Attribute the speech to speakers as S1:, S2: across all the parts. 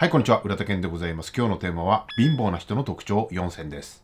S1: はい、こんにちは。浦田健でございます。今日のテーマは、貧乏な人の特徴4選です。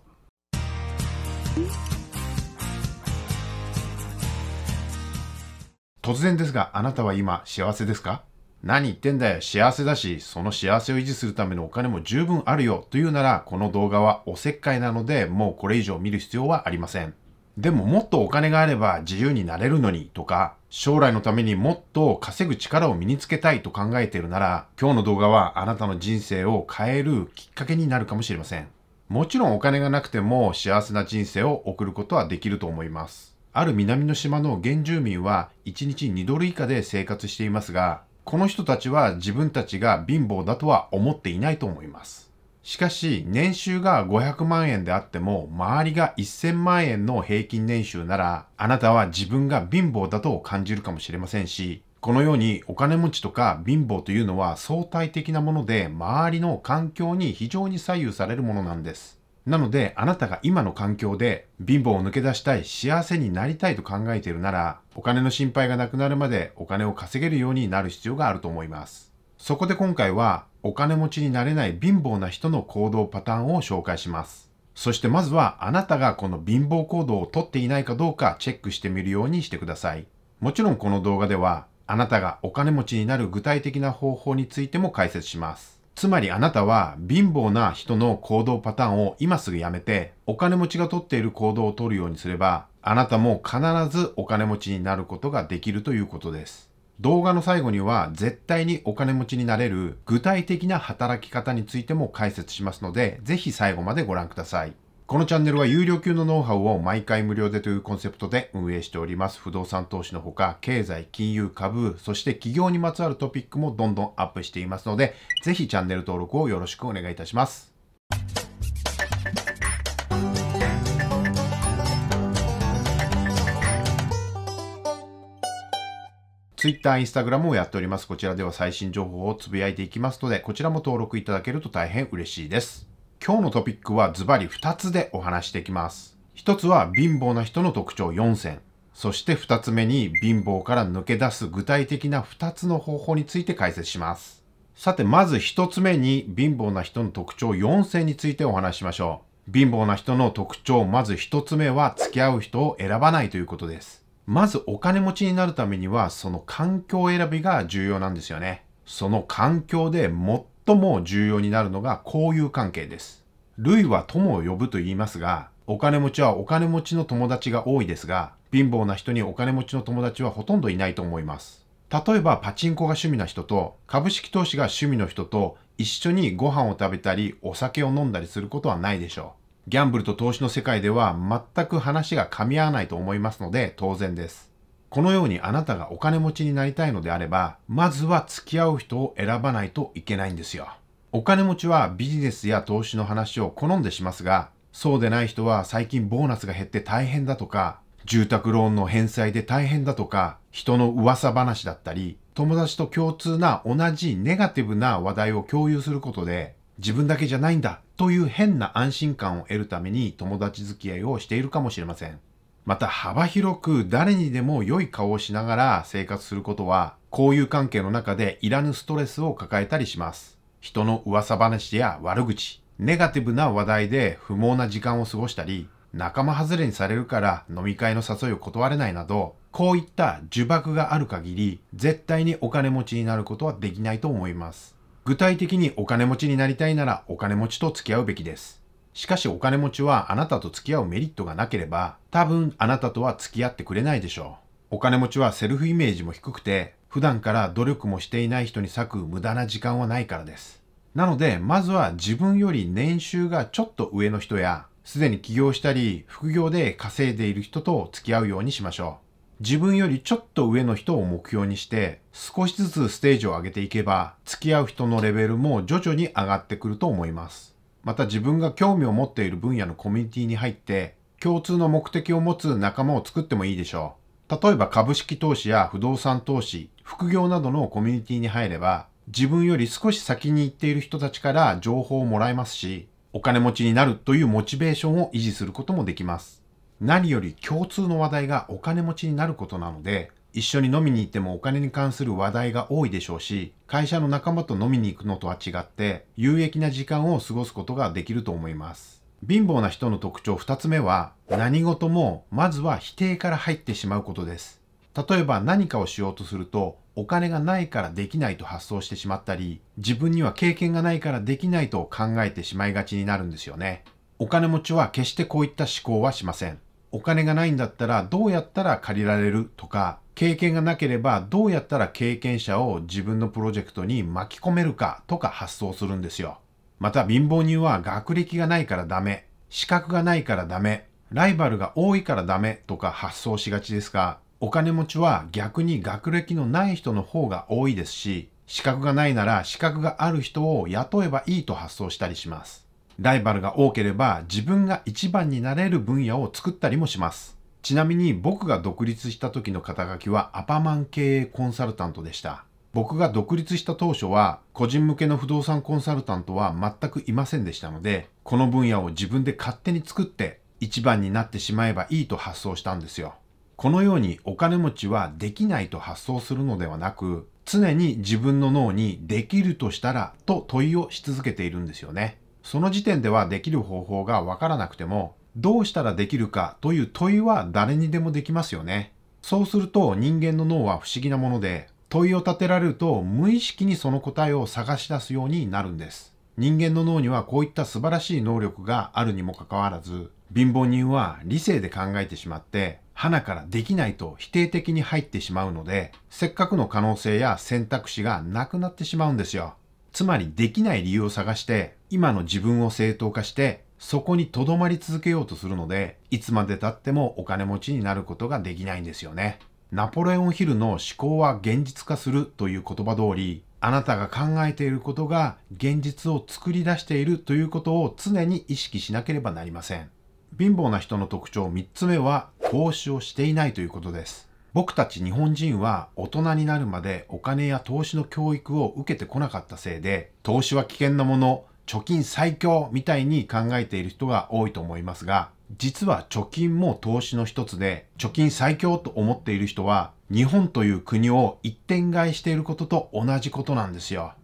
S1: 突然ですが、あなたは今、幸せですか何言ってんだよ、幸せだし、その幸せを維持するためのお金も十分あるよというなら、この動画はおせっかいなので、もうこれ以上見る必要はありません。でももっとお金があれば自由になれるのにとか、将来のためにもっと稼ぐ力を身につけたいと考えているなら、今日の動画はあなたの人生を変えるきっかけになるかもしれません。もちろんお金がなくても幸せな人生を送ることはできると思います。ある南の島の原住民は1日2ドル以下で生活していますが、この人たちは自分たちが貧乏だとは思っていないと思います。しかし、年収が500万円であっても、周りが1000万円の平均年収なら、あなたは自分が貧乏だと感じるかもしれませんし、このようにお金持ちとか貧乏というのは相対的なもので、周りの環境に非常に左右されるものなんです。なので、あなたが今の環境で貧乏を抜け出したい、幸せになりたいと考えているなら、お金の心配がなくなるまでお金を稼げるようになる必要があると思います。そこで今回はお金持ちになれない貧乏な人の行動パターンを紹介します。そしてまずはあなたがこの貧乏行動をとっていないかどうかチェックしてみるようにしてください。もちろんこの動画ではあなたがお金持ちになる具体的な方法についても解説します。つまりあなたは貧乏な人の行動パターンを今すぐやめてお金持ちがとっている行動をとるようにすればあなたも必ずお金持ちになることができるということです。動画の最後には絶対にお金持ちになれる具体的な働き方についても解説しますので、ぜひ最後までご覧ください。このチャンネルは有料級のノウハウを毎回無料でというコンセプトで運営しております。不動産投資のほか、経済、金融、株、そして企業にまつわるトピックもどんどんアップしていますので、ぜひチャンネル登録をよろしくお願いいたします。ツイッター、インスタグラムをやっております。こちらでは最新情報をつぶやいていきますので、こちらも登録いただけると大変嬉しいです。今日のトピックはズバリ2つでお話していきます。1つは貧乏な人の特徴4選。そして2つ目に貧乏から抜け出す具体的な2つの方法について解説します。さて、まず1つ目に貧乏な人の特徴4選についてお話しましょう。貧乏な人の特徴、まず1つ目は付き合う人を選ばないということです。まずお金持ちになるためにはその環境選びが重要なんですよね。その環境で最も重要になるのが交友関係です。類は友を呼ぶと言いますが、お金持ちはお金持ちの友達が多いですが、貧乏な人にお金持ちの友達はほとんどいないと思います。例えばパチンコが趣味な人と株式投資が趣味の人と一緒にご飯を食べたりお酒を飲んだりすることはないでしょう。ギャンブルと投資の世界では全く話が噛み合わないと思いますので当然です。このようにあなたがお金持ちになりたいのであれば、まずは付き合う人を選ばないといけないんですよ。お金持ちはビジネスや投資の話を好んでしますが、そうでない人は最近ボーナスが減って大変だとか、住宅ローンの返済で大変だとか、人の噂話だったり、友達と共通な同じネガティブな話題を共有することで自分だけじゃないんだという変な安心感を得るために友達付き合いをしているかもしれません。また幅広く誰にでも良い顔をしながら生活することは交友関係の中でいらぬストレスを抱えたりします。人の噂話や悪口、ネガティブな話題で不毛な時間を過ごしたり、仲間外れにされるから飲み会の誘いを断れないなど、こういった呪縛がある限り、絶対にお金持ちになることはできないと思います。具体的にお金持ちになりたいならお金持ちと付き合うべきです。しかしお金持ちはあなたと付き合うメリットがなければ多分あなたとは付き合ってくれないでしょう。お金持ちはセルフイメージも低くて普段から努力もしていない人に割く無駄な時間はないからです。なのでまずは自分より年収がちょっと上の人やすでに起業したり副業で稼いでいる人と付き合うようにしましょう。自分よりちょっと上の人を目標にして少しずつステージを上げていけば付き合う人のレベルも徐々に上がってくると思いますまた自分が興味を持っている分野のコミュニティに入って共通の目的を持つ仲間を作ってもいいでしょう例えば株式投資や不動産投資副業などのコミュニティに入れば自分より少し先に行っている人たちから情報をもらえますしお金持ちになるというモチベーションを維持することもできます何より共通の話題がお金持ちになることなので、一緒に飲みに行ってもお金に関する話題が多いでしょうし、会社の仲間と飲みに行くのとは違って、有益な時間を過ごすことができると思います。貧乏な人の特徴2つ目は、何事もまずは否定から入ってしまうことです。例えば何かをしようとすると、お金がないからできないと発想してしまったり、自分には経験がないからできないと考えてしまいがちになるんですよね。お金持ちは決してこういった思考はしません。お金がないんだったらどうやったら借りられるとか、経験がなければどうやったら経験者を自分のプロジェクトに巻き込めるかとか発想するんですよ。また貧乏人は学歴がないからダメ、資格がないからダメ、ライバルが多いからダメとか発想しがちですが、お金持ちは逆に学歴のない人の方が多いですし、資格がないなら資格がある人を雇えばいいと発想したりします。ライバルが多ければ自分が一番になれる分野を作ったりもします。ちなみに僕が独立した時の肩書きはアパマン経営コンサルタントでした。僕が独立した当初は個人向けの不動産コンサルタントは全くいませんでしたので、この分野を自分で勝手に作って一番になってしまえばいいと発想したんですよ。このようにお金持ちはできないと発想するのではなく、常に自分の脳にできるとしたらと問いをし続けているんですよね。その時点ではできる方法がわからなくても、どうしたらできるかという問いは誰にでもできますよね。そうすると人間の脳は不思議なもので、問いを立てられると無意識にその答えを探し出すようになるんです。人間の脳にはこういった素晴らしい能力があるにもかかわらず、貧乏人は理性で考えてしまって、花からできないと否定的に入ってしまうので、せっかくの可能性や選択肢がなくなってしまうんですよ。つまりできない理由を探して、今の自分を正当化して、そこに留まり続けようとするので、いつまで経ってもお金持ちになることができないんですよね。ナポレオンヒルの思考は現実化するという言葉通り、あなたが考えていることが現実を作り出しているということを常に意識しなければなりません。貧乏な人の特徴3つ目は、投資をしていないということです。僕たち日本人は大人になるまでお金や投資の教育を受けてこなかったせいで、投資は危険なもの、貯金最強みたいに考えている人が多いと思いますが、実は貯金も投資の一つで、貯金最強と思っている人は、日本という国を一点買いしていることと同じことなんですよ。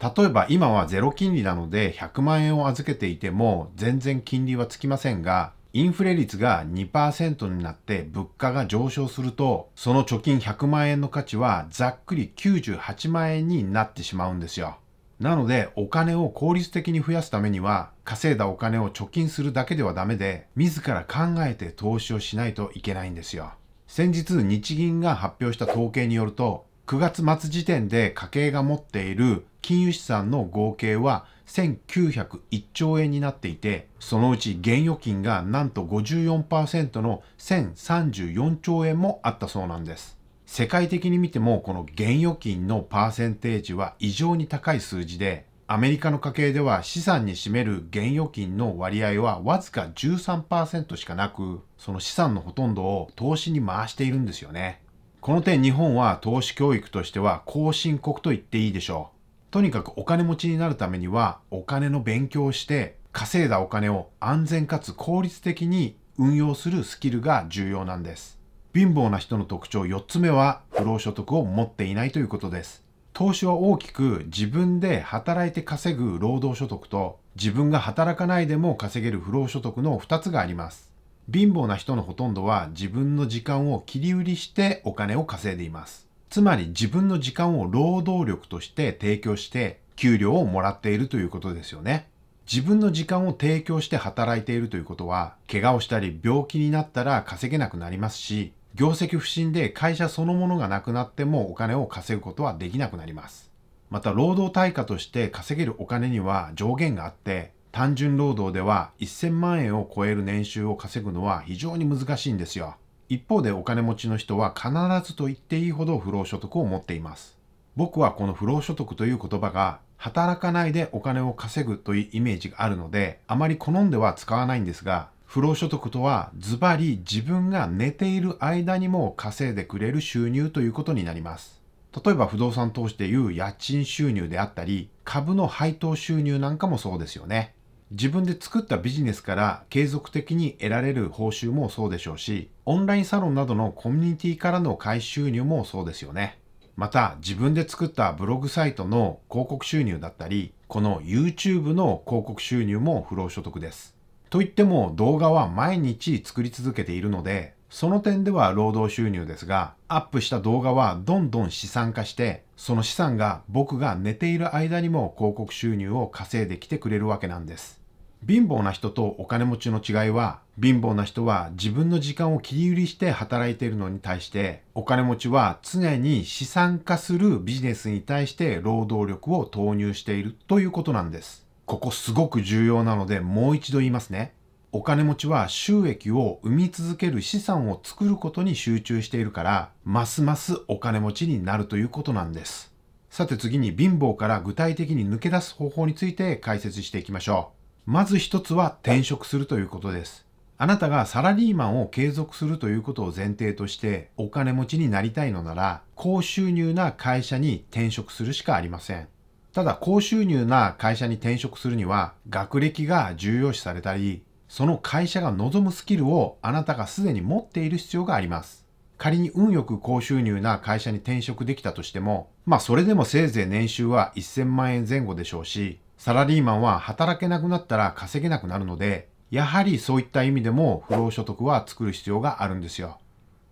S1: 例えば今はゼロ金利なので100万円を預けていても全然金利はつきませんが、インフレ率が2%になって物価が上昇すると、その貯金100万円の価値はざっくり98万円になってしまうんですよ。なのでお金を効率的に増やすためには稼いだお金を貯金するだけではダメで自ら考えて投資をしないといけないんですよ。先日日銀が発表した統計によると9月末時点で家計が持っている金融資産の合計は1901兆円になっていて、そのうち現預金がなんと54%の1034兆円もあったそうなんです。世界的に見てもこの現預金のパーセンテージは異常に高い数字で、アメリカの家計では資産に占める現預金の割合はわずか13%しかなく、その資産のほとんどを投資に回しているんですよね。この点日本は投資教育としては後進国と言っていいでしょう。とにかくお金持ちになるためにはお金の勉強をして稼いだお金を安全かつ効率的に運用するスキルが重要なんです貧乏な人の特徴4つ目は不労所得を持っていないということです投資は大きく自分で働いて稼ぐ労働所得と自分が働かないでも稼げる不労所得の2つがあります貧乏な人のほとんどは自分の時間を切り売りしてお金を稼いでいますつまり自分の時間を労働力として提供して給料をもらっているということですよね。自分の時間を提供して働いているということは、怪我をしたり病気になったら稼げなくなりますし、業績不振で会社そのものがなくなってもお金を稼ぐことはできなくなります。また労働対価として稼げるお金には上限があって、単純労働では1000万円を超える年収を稼ぐのは非常に難しいんですよ。一方でお金持ちの人は必ずと言っていいほど不労所得を持っています。僕はこの不労所得という言葉が働かないでお金を稼ぐというイメージがあるのであまり好んでは使わないんですが不労所得とはズバリ自分が寝ている間にも稼いでくれる収入ということになります例えば不動産投資でいう家賃収入であったり株の配当収入なんかもそうですよね自分で作ったビジネスから継続的に得られる報酬もそうでしょうし、オンラインサロンなどのコミュニティからの回収入もそうですよね。また自分で作ったブログサイトの広告収入だったり、この YouTube の広告収入も不労所得です。といっても動画は毎日作り続けているので、その点では労働収入ですが、アップした動画はどんどん資産化して、その資産が僕が寝ている間にも広告収入を稼いできてくれるわけなんです。貧乏な人とお金持ちの違いは貧乏な人は自分の時間を切り売りして働いているのに対してお金持ちは常に資産化するビジネスに対して労働力を投入しているということなんですここすごく重要なのでもう一度言いますねお金持ちは収益を生み続ける資産を作ることに集中しているからますますお金持ちになるということなんですさて次に貧乏から具体的に抜け出す方法について解説していきましょうまず一つは転職するということです。あなたがサラリーマンを継続するということを前提としてお金持ちになりたいのなら高収入な会社に転職するしかありません。ただ高収入な会社に転職するには学歴が重要視されたりその会社が望むスキルをあなたがすでに持っている必要があります。仮に運よく高収入な会社に転職できたとしても、まあそれでもせいぜい年収は1000万円前後でしょうし、サラリーマンは働けなくなったら稼げなくなるので、やはりそういった意味でも不労所得は作る必要があるんですよ。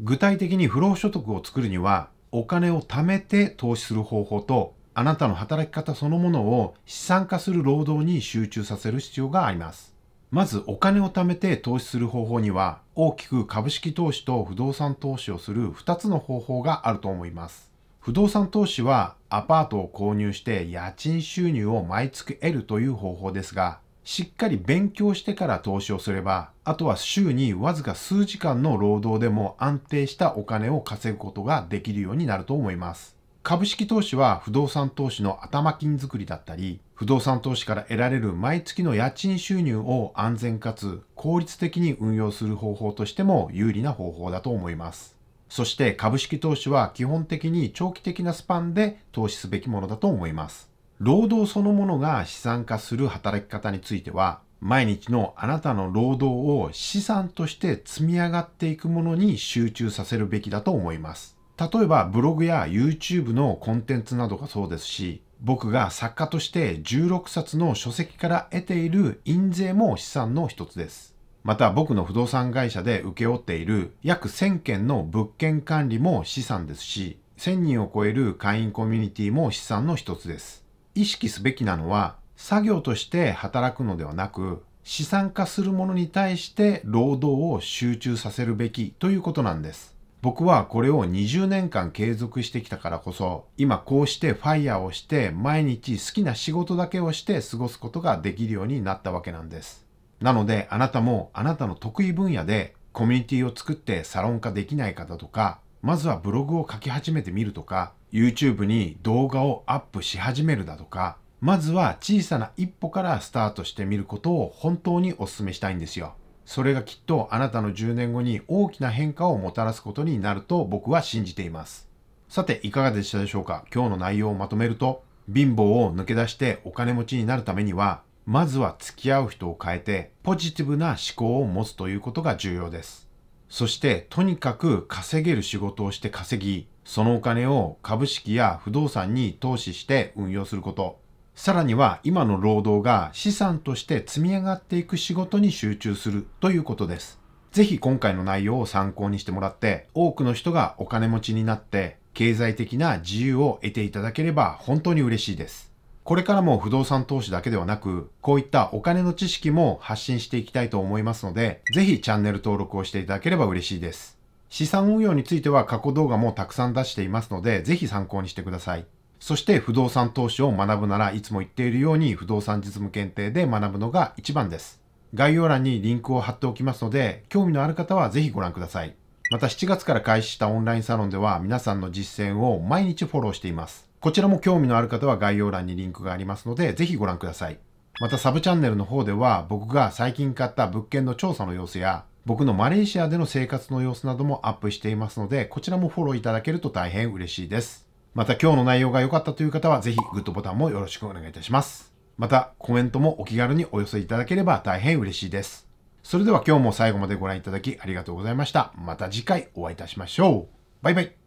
S1: 具体的に不労所得を作るには、お金を貯めて投資する方法と、あなたの働き方そのものを資産化する労働に集中させる必要があります。まずお金を貯めて投資する方法には大きく株式投資と不動産投資をする2つの方法があると思います。不動産投資はアパートを購入して家賃収入を毎月得るという方法ですが、しっかり勉強してから投資をすれば、あとは週にわずか数時間の労働でも安定したお金を稼ぐことができるようになると思います。株式投資は不動産投資の頭金作りだったり、不動産投資から得られる毎月の家賃収入を安全かつ効率的に運用する方法としても有利な方法だと思います。そして株式投資は基本的に長期的なスパンで投資すべきものだと思います。労働そのものが資産化する働き方については、毎日のあなたの労働を資産として積み上がっていくものに集中させるべきだと思います。例えばブログや YouTube のコンテンツなどがそうですし、僕が作家として16冊の書籍から得ている印税も資産の一つです。また僕の不動産会社で請け負っている約1000件の物件管理も資産ですし、1000人を超える会員コミュニティも資産の一つです。意識すべきなのは、作業として働くのではなく、資産化するものに対して労働を集中させるべきということなんです。僕はこれを20年間継続してきたからこそ、今こうしてファイヤーをして毎日好きな仕事だけをして過ごすことができるようになったわけなんです。なのであなたもあなたの得意分野でコミュニティを作ってサロン化できない方とか、まずはブログを書き始めてみるとか、YouTube に動画をアップし始めるだとか、まずは小さな一歩からスタートしてみることを本当にお勧めしたいんですよ。それがきっとあなたの10年後に大きな変化をもたらすことになると僕は信じています。さて、いかがでしたでしょうか今日の内容をまとめると、貧乏を抜け出してお金持ちになるためには、まずは付き合う人を変えてポジティブな思考を持つということが重要です。そしてとにかく稼げる仕事をして稼ぎ、そのお金を株式や不動産に投資して運用すること。さらには今の労働が資産として積み上がっていく仕事に集中するということです。ぜひ今回の内容を参考にしてもらって、多くの人がお金持ちになって、経済的な自由を得ていただければ本当に嬉しいです。これからも不動産投資だけではなく、こういったお金の知識も発信していきたいと思いますので、ぜひチャンネル登録をしていただければ嬉しいです。資産運用については過去動画もたくさん出していますので、ぜひ参考にしてください。そして不動産投資を学ぶならいつも言っているように不動産実務検定で学ぶのが一番です。概要欄にリンクを貼っておきますので、興味のある方はぜひご覧ください。また7月から開始したオンラインサロンでは皆さんの実践を毎日フォローしています。こちらも興味のある方は概要欄にリンクがありますので、ぜひご覧ください。またサブチャンネルの方では僕が最近買った物件の調査の様子や僕のマレーシアでの生活の様子などもアップしていますのでこちらもフォローいただけると大変嬉しいです。また今日の内容が良かったという方はぜひグッドボタンもよろしくお願いいたします。またコメントもお気軽にお寄せいただければ大変嬉しいです。それでは今日も最後までご覧いただきありがとうございました。また次回お会いいたしましょう。バイバイ。